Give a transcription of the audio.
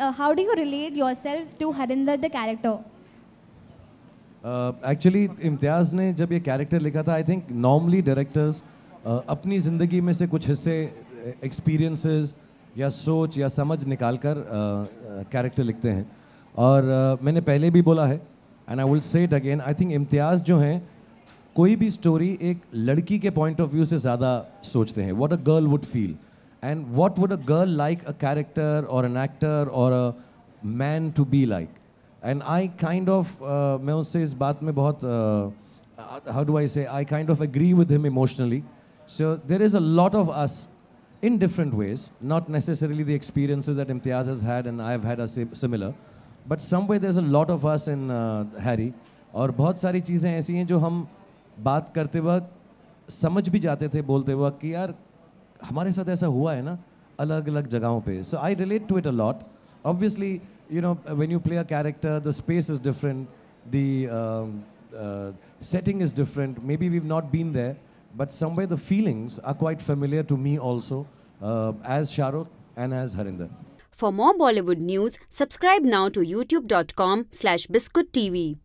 uh, how do you relate yourself to Harinder the character? Actually uh, Imtiaz ने जब ये character लिखा था आई थिंक नॉर्मली डायरेक्टर्स अपनी ज़िंदगी में से कुछ हिस्से एक्सपीरियंसेस या सोच या समझ निकाल कर कैरेक्टर uh, लिखते हैं और uh, मैंने पहले भी बोला है and I will say it again I think Imtiaz जो हैं कोई भी स्टोरी एक लड़की के पॉइंट ऑफ व्यू से ज़्यादा सोचते हैं what a girl would feel And what would a girl like a character or an actor or a man to be like? And I kind of, uh, मैं उससे इस uh, uh, how do I say, I kind of agree with him emotionally. So there is a lot of us in different ways, not necessarily the experiences that Imtiaz has had and I've had are similar, but somewhere there's a lot of us in uh, Harry. और बहुत सारी चीज़ें ऐसी हैं जो हम बात करते वक्त समझ भी जाते थे बोलते वक्त कि यार हमारे साथ ऐसा हुआ है ना अलग अलग जगहों पे so I relate to it a lot obviously you know when you play a character the space is different the setting is different maybe we not been there but some the feelings are quite familiar to me also as Shahrukh and as Harinder for more Bollywood news subscribe now to YouTube dot com slash biscuit TV